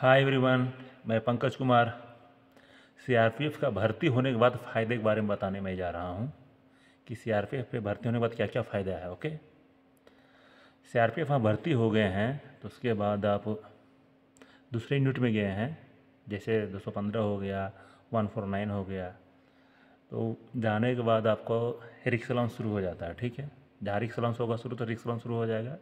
hi everyone मैं Pankaj Kumar CRPF का भर्ती होने के बाद फ़ायदे के बारे में बताने में जा रहा हूँ कि सीआरपीएफ पे भर्ती होने के बाद क्या क्या फ़ायदा है ओके सीआरपीएफ में भर्ती हो गए हैं तो उसके बाद आप दूसरे यूनिट में गए हैं जैसे 215 हो गया 149 हो गया तो जाने के बाद आपको रिक्स शुरू हो जाता है ठीक है जहाँ रिक्स होगा शुरू तो रिक्स शुरू हो जाएगा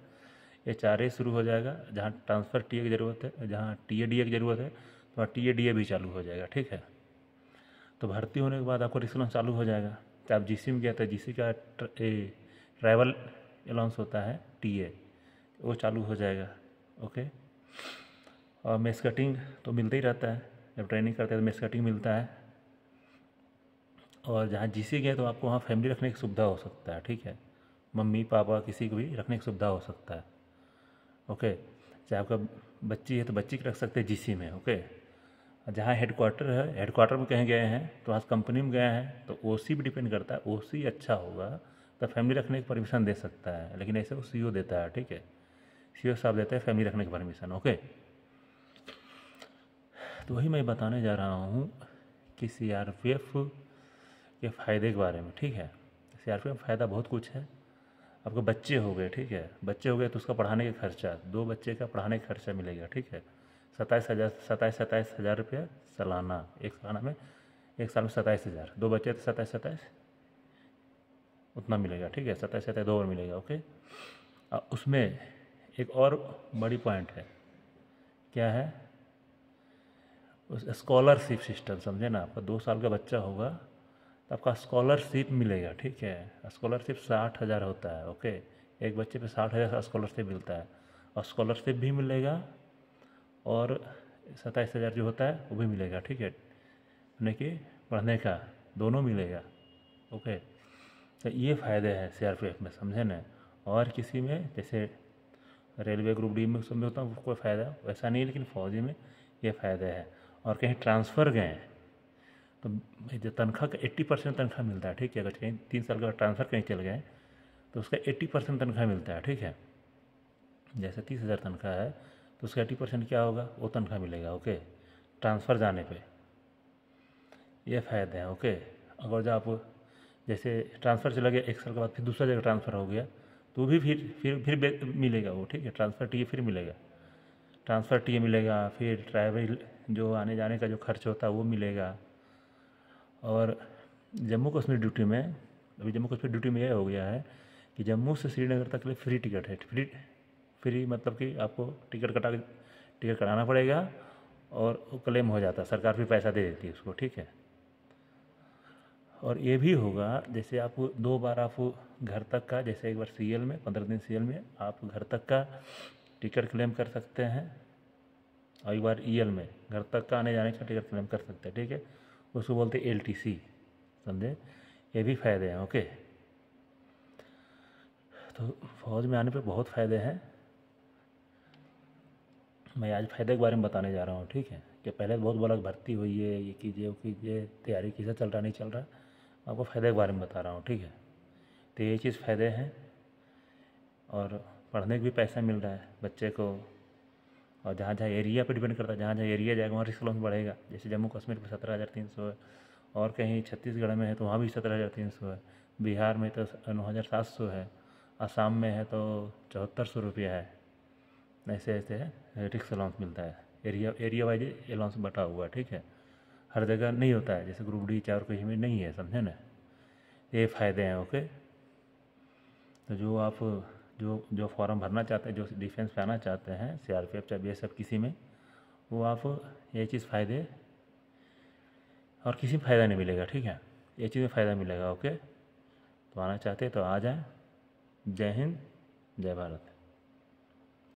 एच आर ए शुरू हो जाएगा जहाँ ट्रांसफ़र टी ए की ज़रूरत है जहाँ टी ए डी ए की ज़रूरत है तो टी ए डी ए भी चालू हो जाएगा ठीक है तो भर्ती होने के बाद आपको रिक्स अलाउंस चालू हो जाएगा तो आप जी सी में गया था जी सी का ट्रैवल अलाउंस होता है टी ए वो चालू हो जाएगा ओके और मेस कटिंग तो मिलता ही रहता है जब ट्रेनिंग करते हैं तो मेस कटिंग मिलता है और जहाँ जी सी गए तो आपको वहाँ फैमिली रखने की सुविधा हो सकता है ठीक है मम्मी पापा किसी को भी रखने की सुविधा हो सकता है ओके चाहे आपका बच्ची है तो बच्ची रख सकते हैं जीसी में ओके जहाँ हेडक्वार्टर है हेडक्वार्टर में कहीं गए हैं तो वहाँ कंपनी में गए हैं तो ओ सी भी डिपेंड करता है ओ सी अच्छा होगा तो फैमिली रखने की परमिशन दे सकता है लेकिन ऐसे वो सी e देता है ठीक है सी e साहब देता है फैमिली रखने की परमिशन ओके तो वही मैं बताने जा रहा हूँ कि सी के फ़ायदे के बारे में ठीक है सी में फ़ायदा बहुत कुछ है आपको तो बच्चे हो गए ठीक है बच्चे हो गए तो उसका पढ़ाने का खर्चा दो बच्चे का पढ़ाने का खर्चा मिलेगा ठीक है सत्ताईस हज़ार सत्ताईस सत्ताईस हज़ार रुपया सालाना एक सालाना में एक साल में सत्ताईस हज़ार दो बच्चे तो सत्ताईस सत्ताईस उतना मिलेगा ठीक है सत्ताईस सत्ताईस दो और मिलेगा ओके आ, उसमें एक और बड़ी पॉइंट है क्या है उस स्कॉलरशिप सिस्टम समझे ना आपका दो साल का बच्चा होगा तो आपका स्कॉलरशिप मिलेगा ठीक है स्कॉलरशिप साठ हज़ार होता है ओके एक बच्चे पे साठ हज़ार स्कॉलरशिप मिलता है और स्कॉलरशिप भी मिलेगा और सत्ताईस हज़ार जो होता है वो भी मिलेगा ठीक है यानी कि पढ़ने का दोनों मिलेगा ओके तो ये फ़ायदे हैं सी में समझे ना और किसी में जैसे रेलवे ग्रुप डी में समझ होता हूँ कोई फ़ायदा वैसा नहीं लेकिन फ़ौजी में ये फ़ायदा है और कहीं ट्रांसफ़र गए तो तनख्वाह का एट्टी परसेंट तनख्वाह मिलता है ठीक है अगर कहीं तीन साल का ट्रांसफ़र कहीं चल गए तो उसका एट्टी परसेंट तनख्वाह मिलता है ठीक है जैसे तीस हज़ार तनख्वाह है तो उसका एट्टी परसेंट क्या होगा वो तनख्वाह मिलेगा ओके ट्रांसफ़र जाने पे ये फ़ायदे हैं ओके अगर जब आप जैसे ट्रांसफ़र चला गया एक साल के बाद फिर दूसरा जगह ट्रांसफ़र हो गया तो भी फिर फिर फिर मिलेगा वो ठीक है ट्रांसफ़र टी फिर मिलेगा ट्रांसफ़र टी मिलेगा फिर ट्रैवल जो आने जाने का जो खर्च होता है वो मिलेगा और जम्मू कश्मीर ड्यूटी में अभी जम्मू कश्मीर ड्यूटी में यह हो गया है कि जम्मू से श्रीनगर तक के लिए फ्री टिकट है फ्री फ्री मतलब कि आपको टिकट कटा टिकट कटाना पड़ेगा और क्लेम हो जाता है सरकार भी पैसा दे देती है उसको ठीक है और ये भी होगा जैसे आप दो बार आप घर तक का जैसे एक बार सीएल में पंद्रह दिन सीएल में आप घर तक का टिकट क्लेम कर सकते हैं और एक बार ईएल में घर तक का आने जाने का टिकट क्लेम कर सकते हैं ठीक है उसको बोलते एल टी सी समझे ये भी फ़ायदे हैं ओके तो फौज में आने पर बहुत फ़ायदे हैं मैं आज फ़ायदे के बारे में बताने जा रहा हूँ ठीक है कि पहले बहुत बोला भर्ती हुई है ये कीजिए वो कीजिए तैयारी कैसे चल रहा नहीं चल रहा आपको फ़ायदे के बारे में बता रहा हूँ ठीक है तो ये चीज़ फ़ायदे हैं और पढ़ने के भी पैसा मिल रहा है बच्चे को और जहाँ जहाँ एरिया पर डिपेंड करता है जहाँ जहाँ एरिया जाएगा वहाँ रिस्क अलाउंस बढ़ेगा जैसे जम्मू कश्मीर में सत्रह हज़ार तीन सौ है और कहीं छत्तीसगढ़ में है तो वहाँ भी सत्रह हज़ार तीन सौ है बिहार में तो नौ हज़ार सात सौ है आसाम में है तो चौहत्तर सौ रुपया है ऐसे ऐसे है रिक्स अलाउंस मिलता है एरिया एरिया वाइज अलाउंस बटा हुआ है ठीक है हर जगह नहीं होता है जैसे ग्रुप डी चार कहीं में नहीं है समझे ना ये फ़ायदे हैं ओके तो जो आप जो जो फॉर्म भरना चाहते हैं जो डिफेंस पे आना चाहते हैं सी आर पी एफ चाहे बी एस एफ किसी में वो आप ये चीज़ फ़ायदे और किसी में फ़ायदा नहीं मिलेगा ठीक है ये चीज़ में फ़ायदा मिलेगा ओके तो आना चाहते तो आ जाए जय हिंद जय भारत